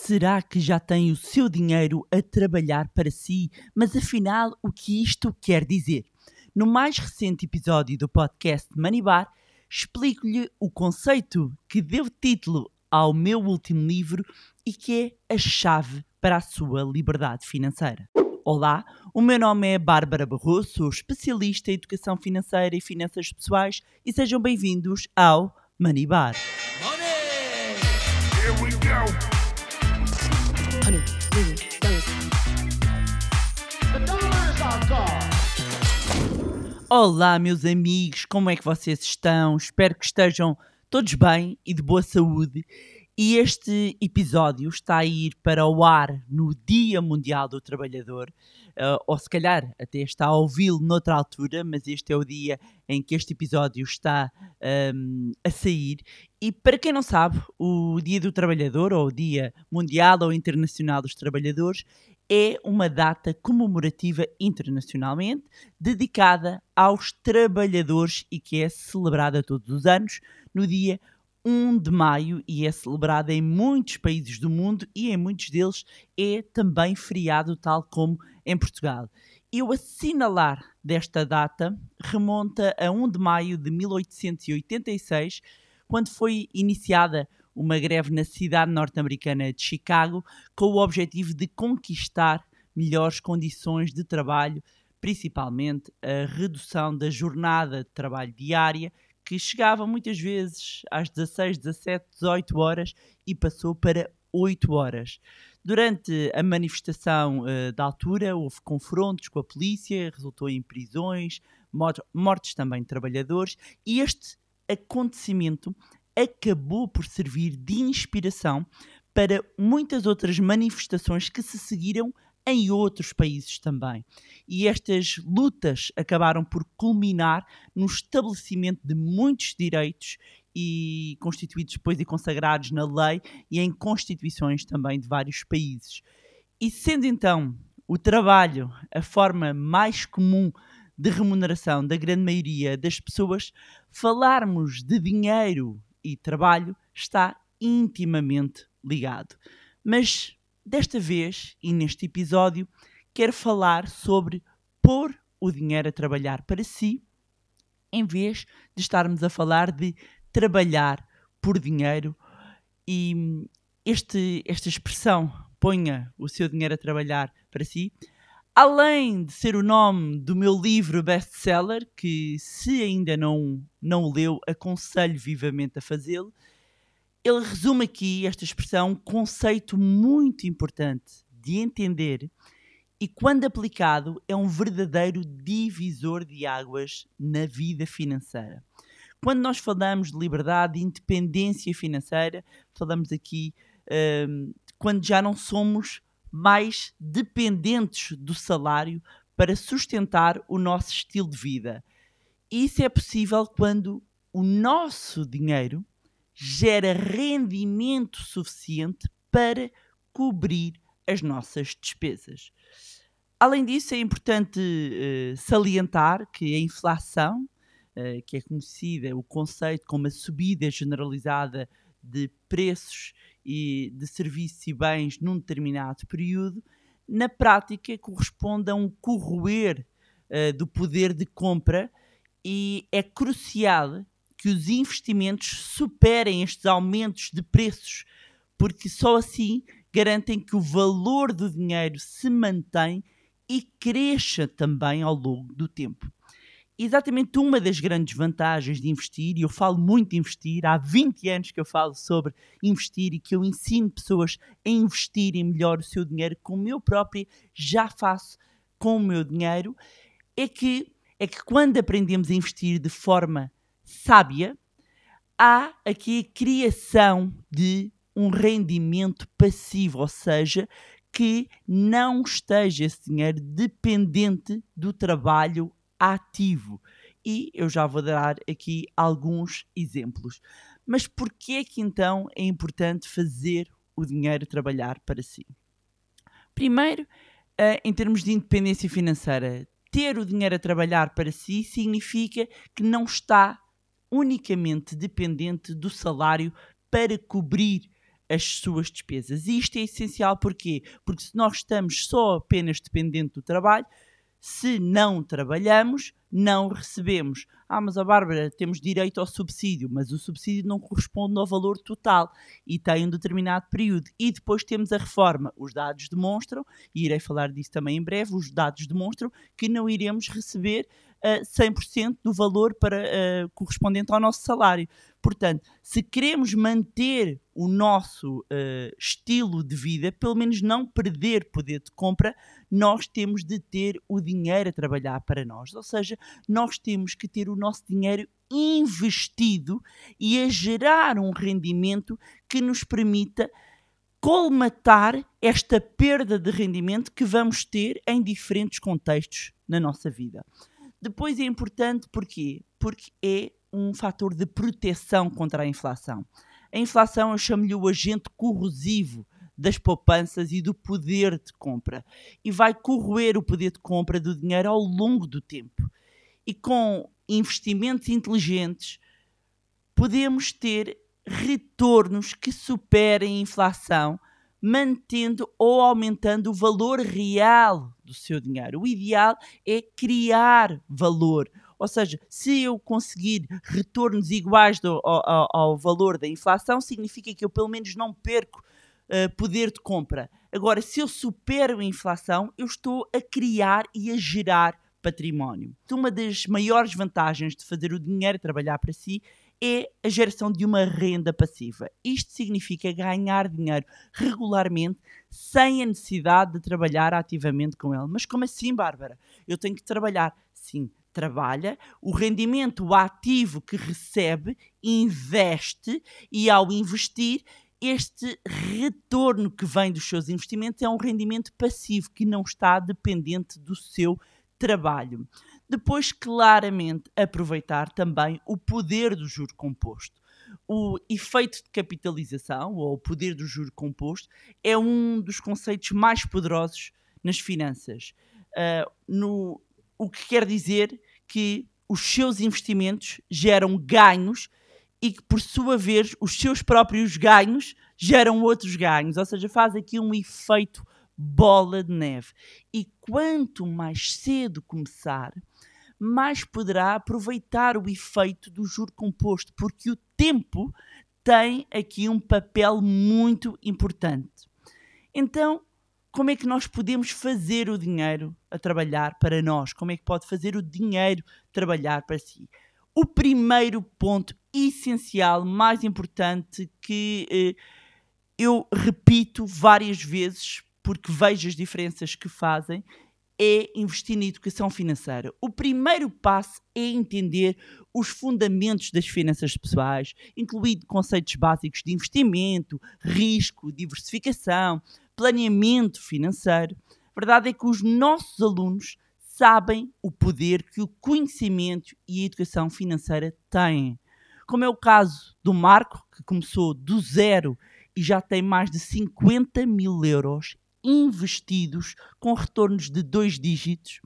Será que já tem o seu dinheiro a trabalhar para si? Mas afinal, o que isto quer dizer? No mais recente episódio do podcast Manibar, explico-lhe o conceito que deu título ao meu último livro e que é a chave para a sua liberdade financeira. Olá, o meu nome é Bárbara Barroso, sou especialista em educação financeira e finanças pessoais e sejam bem-vindos ao Manibar. Money! Here we go. Olá, meus amigos, como é que vocês estão? Espero que estejam todos bem e de boa saúde. E este episódio está a ir para o ar no Dia Mundial do Trabalhador, uh, ou se calhar até está a ouvi-lo noutra altura, mas este é o dia em que este episódio está um, ehm, a sair. E para quem não sabe, o Dia do Trabalhador, ou o Dia Mundial ou Internacional dos Trabalhadores, é uma data comemorativa internacionalmente dedicada aos trabalhadores e que é celebrada todos os anos no dia 1 de maio e é celebrada em muitos países do mundo e em muitos deles é também feriado, tal como em Portugal. E o assinalar desta data remonta a 1 de maio de 1886, quando foi iniciada uma greve na cidade norte-americana de Chicago com o objetivo de conquistar melhores condições de trabalho, principalmente a redução da jornada de trabalho diária, que chegava muitas vezes às 16, 17, 18 horas e passou para 8 horas. Durante a manifestação uh, da altura, houve confrontos com a polícia, resultou em prisões, mortes também de trabalhadores, e este acontecimento acabou por servir de inspiração para muitas outras manifestações que se seguiram em outros países também. E estas lutas acabaram por culminar no estabelecimento de muitos direitos e constituídos depois e consagrados na lei e em constituições também de vários países. E sendo então o trabalho a forma mais comum de remuneração da grande maioria das pessoas, falarmos de dinheiro e trabalho está intimamente ligado. Mas desta vez e neste episódio quero falar sobre pôr o dinheiro a trabalhar para si, em vez de estarmos a falar de trabalhar por dinheiro e hum, este, esta expressão ponha o seu dinheiro a trabalhar para si além de ser o nome do meu livro best-seller, que se ainda não, não o leu, aconselho vivamente a fazê-lo, ele resume aqui esta expressão, um conceito muito importante de entender e, quando aplicado, é um verdadeiro divisor de águas na vida financeira. Quando nós falamos de liberdade e independência financeira, falamos aqui um, quando já não somos mais dependentes do salário para sustentar o nosso estilo de vida. Isso é possível quando o nosso dinheiro gera rendimento suficiente para cobrir as nossas despesas. Além disso, é importante uh, salientar que a inflação, uh, que é conhecida o conceito como a subida generalizada de preços e de serviços e bens num determinado período, na prática corresponde a um corroer uh, do poder de compra e é crucial que os investimentos superem estes aumentos de preços, porque só assim garantem que o valor do dinheiro se mantém e cresça também ao longo do tempo exatamente uma das grandes vantagens de investir, e eu falo muito de investir, há 20 anos que eu falo sobre investir e que eu ensino pessoas a investirem melhor o seu dinheiro, como eu próprio já faço com o meu dinheiro, é que, é que quando aprendemos a investir de forma sábia, há aqui a criação de um rendimento passivo, ou seja, que não esteja esse dinheiro dependente do trabalho ativo. E eu já vou dar aqui alguns exemplos. Mas por que é que então é importante fazer o dinheiro trabalhar para si? Primeiro, eh, em termos de independência financeira, ter o dinheiro a trabalhar para si significa que não está unicamente dependente do salário para cobrir as suas despesas. E isto é essencial porquê? Porque se nós estamos só apenas dependente do trabalho, se não trabalhamos, não recebemos. Ah, mas a Bárbara, temos direito ao subsídio, mas o subsídio não corresponde ao valor total e tem um determinado período. E depois temos a reforma. Os dados demonstram, e irei falar disso também em breve, os dados demonstram que não iremos receber 100% do valor para, uh, correspondente ao nosso salário. Portanto, se queremos manter o nosso uh, estilo de vida, pelo menos não perder poder de compra, nós temos de ter o dinheiro a trabalhar para nós. Ou seja, nós temos que ter o nosso dinheiro investido e a gerar um rendimento que nos permita colmatar esta perda de rendimento que vamos ter em diferentes contextos na nossa vida. Depois é importante porquê? Porque é um fator de proteção contra a inflação. A inflação eu chamo-lhe o agente corrosivo das poupanças e do poder de compra e vai corroer o poder de compra do dinheiro ao longo do tempo. E com investimentos inteligentes podemos ter retornos que superem a inflação, mantendo ou aumentando o valor real do seu dinheiro. O ideal é criar valor. Ou seja, se eu conseguir retornos iguais do, ao, ao, valor da inflação, significa que eu pelo menos não perco uh, poder de compra. Agora, se eu supero a inflação, eu estou a criar e a gerar património. Uma das maiores vantagens de fazer o dinheiro trabalhar para si é a geração de uma renda passiva. Isto significa ganhar dinheiro regularmente sem a necessidade de trabalhar ativamente com ele. Mas como assim, Bárbara? Eu tenho que trabalhar? Sim, trabalha, o rendimento ativo que recebe investe e ao investir este retorno que vem dos seus investimentos é um rendimento passivo que não está dependente do seu trabalho. Depois, claramente, aproveitar também o poder do juro composto. O efeito de capitalização, ou o poder do juro composto, é um dos conceitos mais poderosos nas finanças. Uh, no, o que quer dizer que os seus investimentos geram ganhos e que, por sua vez, os seus próprios ganhos geram outros ganhos. Ou seja, faz aqui um efeito bola de neve. E quanto mais cedo começar, mais poderá aproveitar o efeito do juro composto, porque o tempo tem aqui um papel muito importante. Então, como é que nós podemos fazer o dinheiro a trabalhar para nós? Como é que pode fazer o dinheiro trabalhar para si? O primeiro ponto essencial, mais importante, que eh, eu repito várias vezes porque vejo as diferenças que fazem, é investir na educação financeira. O primeiro passo é entender os fundamentos das finanças pessoais, incluindo conceitos básicos de investimento, risco, diversificação, planeamento financeiro. A verdade é que os nossos alunos sabem o poder que o conhecimento e a educação financeira têm. Como é o caso do Marco, que começou do zero e já tem mais de 50 mil euros investidos com retornos de dois dígitos.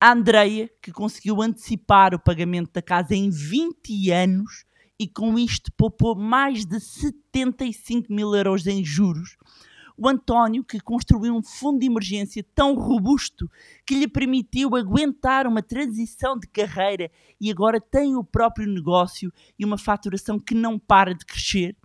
A Andreia, que conseguiu antecipar o pagamento da casa em 20 anos e com isto poupou mais de 75 mil euros em juros. O António, que construiu um fundo de emergência tão robusto que lhe permitiu aguentar uma transição de carreira e agora tem o próprio negócio e uma faturação que não para de crescer.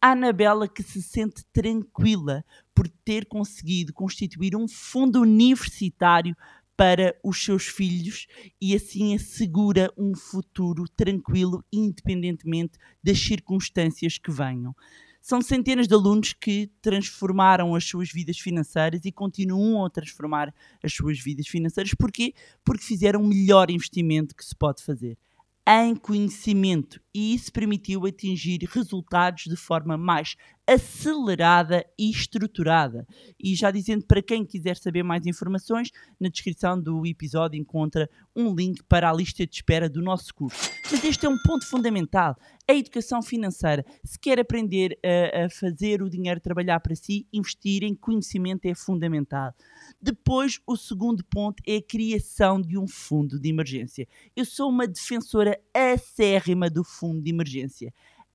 A Anabela, que se sente tranquila por ter conseguido constituir um fundo universitário para os seus filhos e assim assegura um futuro tranquilo, independentemente das circunstâncias que venham. São centenas de alunos que transformaram as suas vidas financeiras e continuam a transformar as suas vidas financeiras. Porquê? Porque fizeram o melhor investimento que se pode fazer em conhecimento e isso permitiu atingir resultados de forma mais acelerada e estruturada. E já dizendo, para quem quiser saber mais informações, na descrição do episódio encontra um link para a lista de espera do nosso curso. Mas este é um ponto fundamental. A educação financeira. Se quer aprender a, eh, a fazer o dinheiro trabalhar para si, investir em conhecimento é fundamental. Depois, o segundo ponto é a criação de um fundo de emergência. Eu sou uma defensora acérrima do fundo de emergência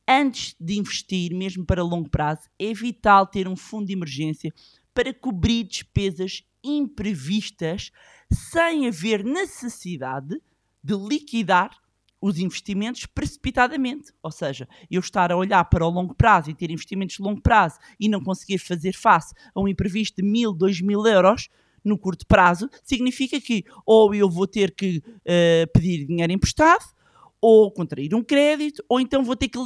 antes de investir, mesmo para longo prazo, é vital ter um fundo de emergência para cobrir despesas imprevistas sem haver necessidade de liquidar os investimentos precipitadamente. Ou seja, eu estar a olhar para o longo prazo e ter investimentos de longo prazo e não conseguir fazer face a um imprevisto de mil, dois mil euros no curto prazo, significa que ou eu vou ter que uh, pedir dinheiro emprestado, ou contrair um crédito, ou então vou ter que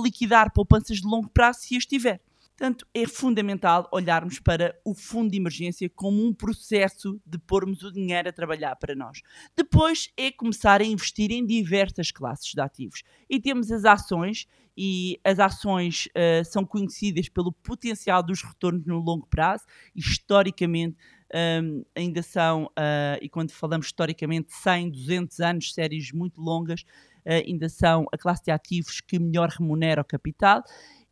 liquidar poupanças de longo prazo se as tiver. Portanto, é fundamental olharmos para o fundo de emergência como um processo de pormos o dinheiro a trabalhar para nós. Depois é começar a investir em diversas classes de ativos. E temos as ações, e as ações uh, são conhecidas pelo potencial dos retornos no longo prazo, historicamente. Um, ehm, ainda são, uh, e quando falamos historicamente, 100, 200 anos, séries muito longas, eh, ainda são a classe de ativos que melhor remunera o capital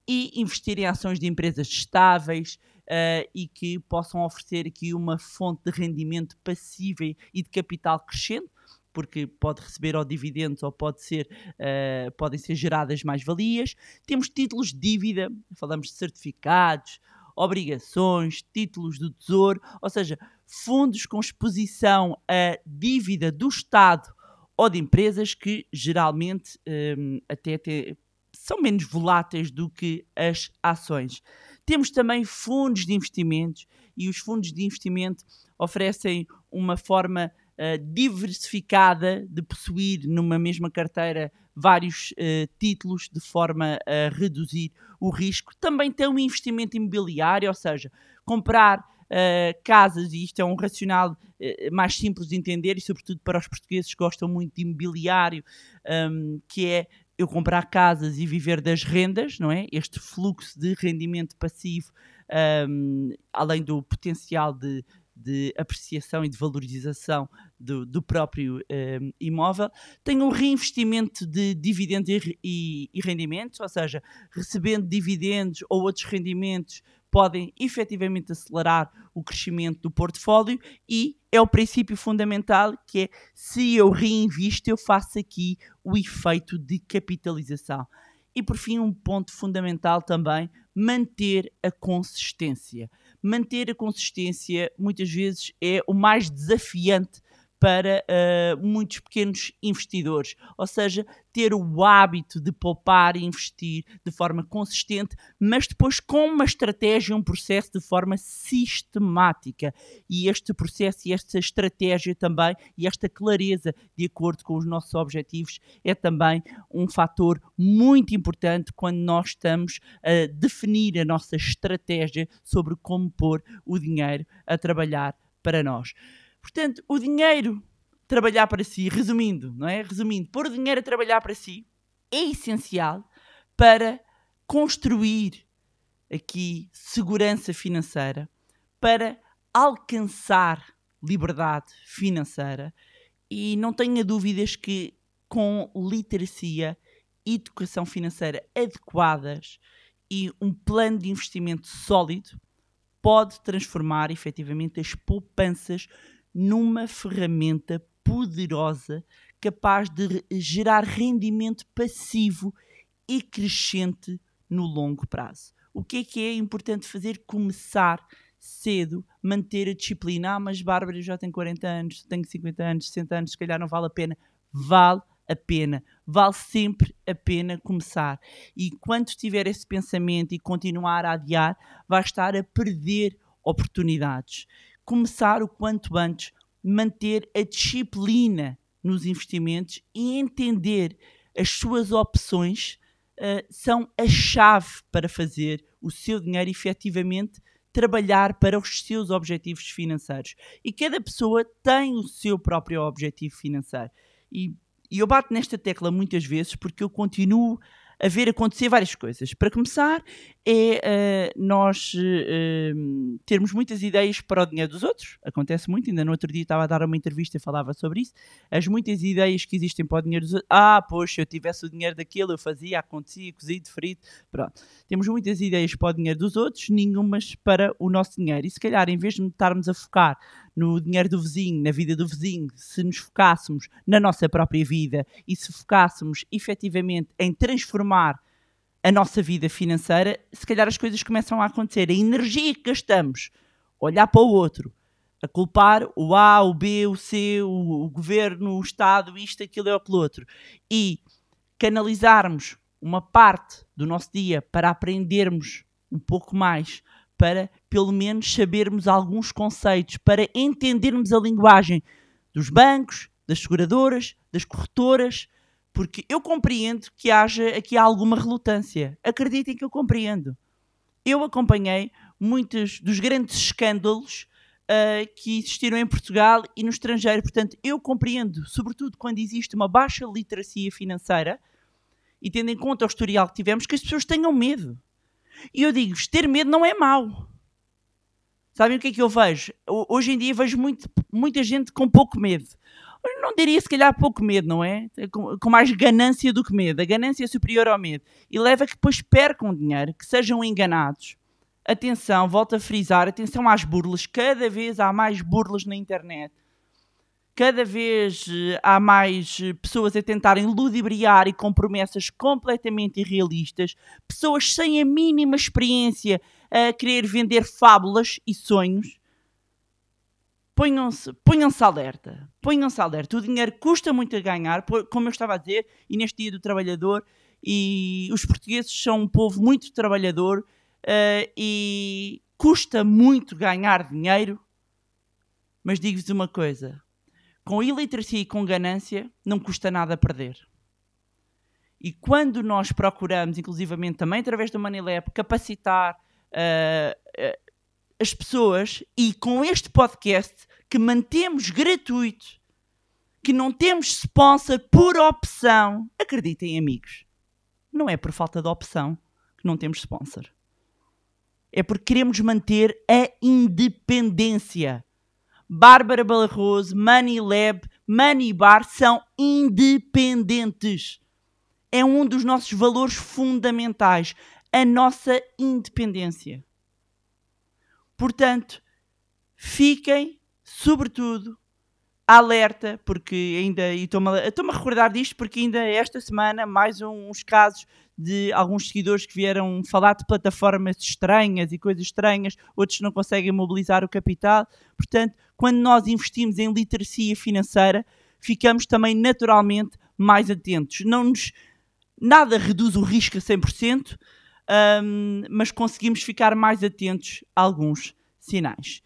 e investir em ações de empresas estáveis uh, e que possam oferecer aqui uma fonte de rendimento passível e de capital crescente porque pode receber ou dividendos ou pode ser, uh, podem ser geradas mais-valias. Temos títulos de dívida, falamos de certificados, obrigações, títulos do tesouro, ou seja, fundos com exposição à dívida do Estado ou de empresas que geralmente um, até, são menos voláteis do que as ações. Temos também fundos de investimentos e os fundos de investimento oferecem uma forma uh, diversificada de possuir numa mesma carteira vários uh, títulos de forma a reduzir o risco. Também tem um investimento imobiliário, ou seja, comprar eh, casas, e isto é um racional uh, mais simples de entender, e sobretudo para os portugueses que gostam muito de imobiliário, um, ehm, que é eu comprar casas e viver das rendas, não é? Este fluxo de rendimento passivo, um, ehm, além do potencial de de apreciação e de valorização do, do próprio ehm, imóvel, tem um reinvestimento de dividendos e, e, e rendimentos, ou seja, recebendo dividendos ou outros rendimentos podem efetivamente acelerar o crescimento do portfólio e é o princípio fundamental que é se eu reinvisto, eu faço aqui o efeito de capitalização. E por fim, um ponto fundamental também, manter a consistência manter a consistência muitas vezes é o mais desafiante para uh, muitos pequenos investidores, ou seja, ter o hábito de poupar e investir de forma consistente, mas depois com uma estratégia, um processo de forma sistemática. E este processo e esta estratégia também, e esta clareza de acordo com os nossos objetivos, é também um fator muito importante quando nós estamos a definir a nossa estratégia sobre como pôr o dinheiro a trabalhar para nós. Portanto, o dinheiro trabalhar para si, resumindo, não é? Resumindo, pôr o dinheiro a trabalhar para si é essencial para construir aqui segurança financeira, para alcançar liberdade financeira e não tenha dúvidas que com literacia, educação financeira adequadas e um plano de investimento sólido, pode transformar efetivamente as poupanças numa ferramenta poderosa capaz de gerar rendimento passivo e crescente no longo prazo. O que é que é importante fazer? Começar cedo, manter a disciplina. Ah, mas Bárbara já tem 40 anos, tenho 50 anos, 60 anos, se calhar não vale a pena. Vale a pena, vale sempre a pena começar. E quando tiver esse pensamento e continuar a adiar, vai estar a perder oportunidades começar o quanto antes, manter a disciplina nos investimentos e entender as suas opções uh, são a chave para fazer o seu dinheiro efetivamente trabalhar para os seus objetivos financeiros. E cada pessoa tem o seu próprio objetivo financeiro. E, e eu bato nesta tecla muitas vezes porque eu continuo a ver acontecer várias coisas. Para começar, é uh, nós uh, termos muitas ideias para o dinheiro dos outros. Acontece muito, ainda no outro dia estava a dar uma entrevista e falava sobre isso. As muitas ideias que existem para o dinheiro dos outros. Ah, poxa, se eu tivesse o dinheiro daquilo, eu fazia, acontecia, cozido, frito. Pronto. Temos muitas ideias para o dinheiro dos outros, nenhumas para o nosso dinheiro. E se calhar, em vez de estarmos a focar no dinheiro do vizinho, na vida do vizinho, se nos focássemos na nossa própria vida e se focássemos efetivamente em transformar a nossa vida financeira, se calhar as coisas começam a acontecer. A energia que gastamos, olhar para o outro, a culpar o A, o B, o C, o, o governo, o Estado, isto, aquilo e que outro, e canalizarmos uma parte do nosso dia para aprendermos um pouco mais para pelo menos sabermos alguns conceitos, para entendermos a linguagem dos bancos, das seguradoras, das corretoras, porque eu compreendo que haja aqui alguma relutância. Acreditem que eu compreendo. Eu acompanhei muitos dos grandes escândalos uh, que existiram em Portugal e no estrangeiro, portanto, eu compreendo, sobretudo quando existe uma baixa literacia financeira e tendo em conta o historial que tivemos, que as pessoas tenham medo. E eu digo-vos: ter medo não é mau. Sabem o que é que eu vejo? Hoje em dia vejo muito, muita gente com pouco medo. Eu não diria se calhar pouco medo, não é? Com, com, mais ganância do que medo. A ganância é superior ao medo. E leva que depois percam dinheiro, que sejam enganados. Atenção, volto a frisar, atenção às burlas. Cada vez há mais burlas na internet. Cada vez eh, há mais eh, pessoas a tentarem ludibriar e com promessas completamente irrealistas, pessoas sem a mínima experiência a querer vender fábulas e sonhos. Ponham-se ponham alerta, ponham-se alerta. O dinheiro custa muito a ganhar, como eu estava a dizer, e neste dia do trabalhador, e os portugueses são um povo muito trabalhador uh, e custa muito ganhar dinheiro, mas digo-vos uma coisa: com iliteracia e com ganância não custa nada perder. E quando nós procuramos, inclusivamente também através do Manilab, capacitar uh, uh, as pessoas e com este podcast que mantemos gratuito, que não temos sponsor por opção, acreditem, amigos, não é por falta de opção que não temos sponsor. É porque queremos manter a independência Bárbara Balarroso, Money Lab, Money Bar são independentes. É um dos nossos valores fundamentais, a nossa independência. Portanto, fiquem, sobretudo, alerta, porque ainda estou-me a, recordar disto, porque ainda esta semana mais uns casos de alguns seguidores que vieram falar de plataformas estranhas e coisas estranhas, outros não conseguem mobilizar o capital. Portanto, quando nós investimos em literacia financeira, ficamos também naturalmente mais atentos. Não nos nada reduz o risco a 100%, um, mas conseguimos ficar mais atentos a alguns sinais.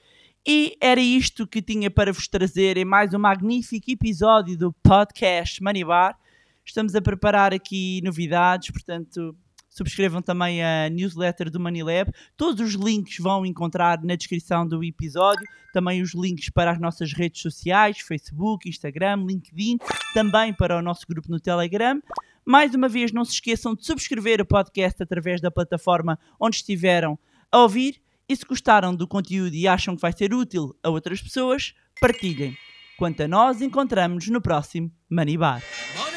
E era isto que tinha para vos trazer em mais um magnífico episódio do podcast Manibar. Estamos a preparar aqui novidades, portanto, subscrevam também a newsletter do Manilab. Todos os links vão encontrar na descrição do episódio, também os links para as nossas redes sociais, Facebook, Instagram, LinkedIn, também para o nosso grupo no Telegram. Mais uma vez, não se esqueçam de subscrever o podcast através da plataforma onde estiveram a ouvir e se gostaram do conteúdo e acham que vai ser útil a outras pessoas, partilhem. Quanto a nós, encontramos no próximo Money Bar. Money!